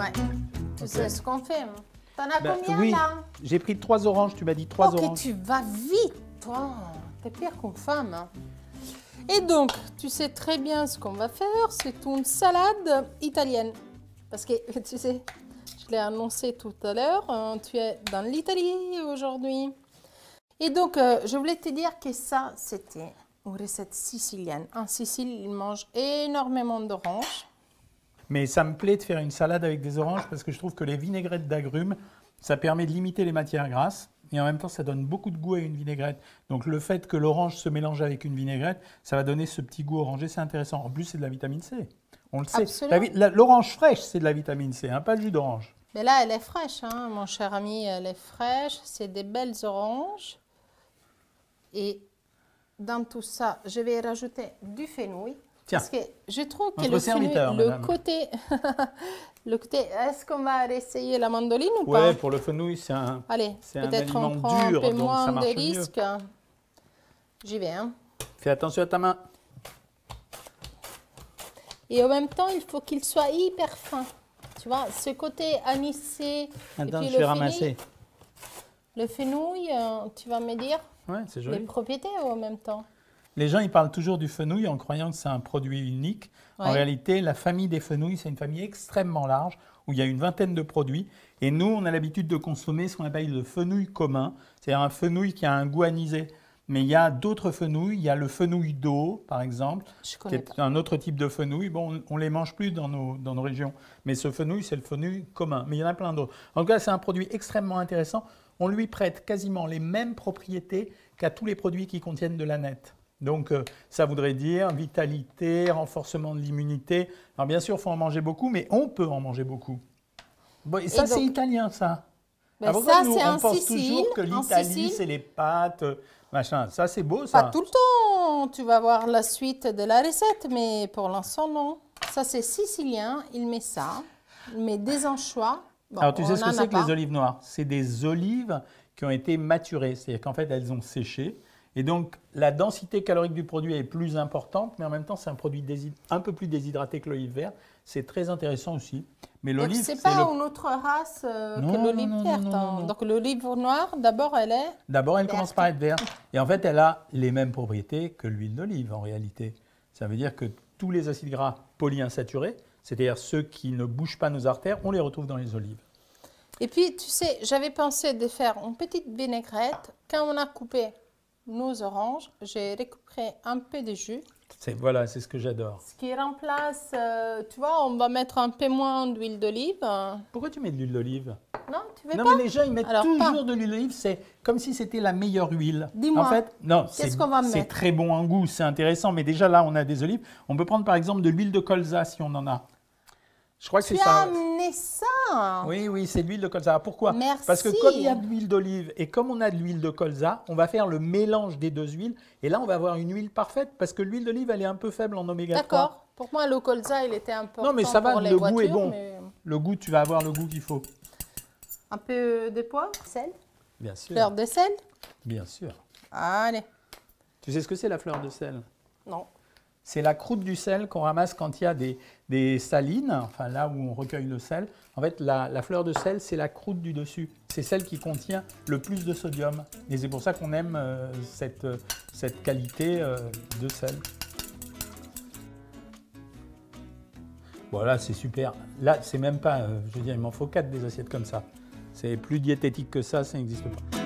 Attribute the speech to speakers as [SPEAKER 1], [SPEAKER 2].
[SPEAKER 1] Ouais. Tu sais ce qu'on fait. T'en as bah, combien là
[SPEAKER 2] J'ai pris trois oranges, tu m'as dit trois oranges. Oh, oranges. tu
[SPEAKER 1] vas vite, toi. T'es pire qu'une femme. Hein. Et donc, tu sais très bien ce qu'on va faire. C'est une salade italienne. Parce que, tu sais, je l'ai annoncé tout à l'heure, hein, tu es dans l'Italie aujourd'hui. Et donc, euh, je voulais te dire que ça, c'était une recette sicilienne. En Sicile, ils mangent énormément d'oranges.
[SPEAKER 2] Mais ça me plaît de faire une salade avec des oranges parce que je trouve que les vinaigrettes d'agrumes, ça permet de limiter les matières grasses et en même temps ça donne beaucoup de goût à une vinaigrette. Donc le fait que l'orange se mélange avec une vinaigrette, ça va donner ce petit goût orangé, c'est intéressant. En plus c'est de la vitamine C, on le sait. L'orange fraîche c'est de la vitamine C, hein, pas le jus d'orange.
[SPEAKER 1] Mais là elle est fraîche, hein, mon cher ami, elle est fraîche, c'est des belles oranges. Et dans tout ça, je vais rajouter du fenouil. Parce que je trouve que le, le côté, le côté, est-ce qu'on va essayer la mandoline ou ouais, pour le
[SPEAKER 2] fenouil, c'est un, Allez, peut-être on prend dur, un moins de risques. J'y vais. Hein. Fais attention à ta main.
[SPEAKER 1] Et en même temps, il faut qu'il soit hyper fin. Tu vois, ce côté anisé. Attends, je le vais fenouil, ramasser. Le fenouil, euh, tu vas me dire ouais, joli. les propriétés en même temps.
[SPEAKER 2] Les gens, ils parlent toujours du fenouil en croyant que c'est un produit unique. En réalité, la famille des fenouils, c'est une famille extrêmement large où il y a une vingtaine de produits. Et nous, on a l'habitude de consommer ce qu'on appelle le fenouil commun, c'est-à-dire un fenouil qui a un goût anisé. Mais il y a d'autres fenouils. Il y a le fenouil d'eau, par exemple, qui est un autre type de fenouil. Bon, on ne les mange plus dans nos, dans nos régions. Mais ce fenouil, c'est le fenouil commun. Mais il y en a plein d'autres. En tout cas, c'est un produit extrêmement intéressant. On lui prête quasiment les mêmes propriétés qu'à tous les produits qui contiennent de la nette donc euh, ça voudrait dire vitalité, renforcement de l'immunité. Alors bien sûr, il faut en manger beaucoup, mais on peut en manger beaucoup. ça, c'est italien, ça. Mais ben ça, nous, on pense Sicile, toujours que l'Italie, c'est les pâtes, euh, machin. Ça, c'est beau, ça. Pas tout le
[SPEAKER 1] temps. Tu vas voir la suite de la recette, mais pour l'instant, non. Ça, c'est sicilien. Il met ça. Il met des anchois. Alors, tu sais ce que c'est que les
[SPEAKER 2] olives noires C'est des olives qui ont été maturées. C'est-à-dire qu'en fait, elles ont séché. Et donc, la densité calorique du produit est plus importante, mais en même temps, c'est un produit un peu plus déshydraté que l'olive verte. C'est très intéressant aussi. Mais l'olive, c'est pas une
[SPEAKER 1] autre race euh, que l'olive verte. Hein. Donc, l'olive noire, d'abord, elle est.
[SPEAKER 2] D'abord, elle commence par être verte. Et en fait, elle a les mêmes propriétés que l'huile d'olive, en réalité. Ça veut dire que tous les acides gras polyinsaturés, c'est-à-dire ceux qui ne bougent pas nos artères, on les retrouve dans les olives.
[SPEAKER 1] Et puis, tu sais, j'avais pensé de faire une petite vinaigrette quand on a coupé nos oranges. J'ai récupéré un peu de jus.
[SPEAKER 2] C'est voilà, c'est ce que j'adore. Ce
[SPEAKER 1] qui remplace, euh, tu vois, on va mettre un peu moins d'huile d'olive.
[SPEAKER 2] Pourquoi tu mets de l'huile d'olive
[SPEAKER 1] Non, tu veux pas. Non, mais les gens ils mettent toujours
[SPEAKER 2] de l'huile d'olive. C'est comme si c'était la meilleure huile. Dis-moi. En fait, non, c'est -ce très bon en goût, c'est intéressant. Mais déjà là, on a des olives. On peut prendre par exemple de l'huile de colza si on en a. Je crois que c'est ça. Tu as
[SPEAKER 1] amené ça
[SPEAKER 2] oui, oui, c'est l'huile de colza. Pourquoi Merci. Parce que comme il y a de l'huile d'olive et comme on a de l'huile de colza, on va faire le mélange des deux huiles. Et là, on va avoir une huile parfaite parce que l'huile d'olive, elle est un peu faible en oméga 3. D'accord.
[SPEAKER 1] Pour moi, le colza, il était un peu. Non, mais ça va, le goût est bon.
[SPEAKER 2] Le goût, tu vas avoir le goût qu'il faut.
[SPEAKER 1] Un peu de poivre, sel Bien sûr. Fleur de sel Bien sûr. Allez.
[SPEAKER 2] Tu sais ce que c'est la fleur de sel Non c'est la croûte du sel qu'on ramasse quand il y a des, salines, enfin là où on recueille le sel. En fait, la, fleur de sel, c'est la croûte du dessus. C'est celle qui contient le plus de sodium. Et c'est pour ça qu'on aime euh, euh, cette, qualité euh, de sel. Voilà, c'est super. Là, c'est même pas, je veux dire, il m'en faut quatre des assiettes comme ça. C'est plus diététique que ça, ça n'existe pas.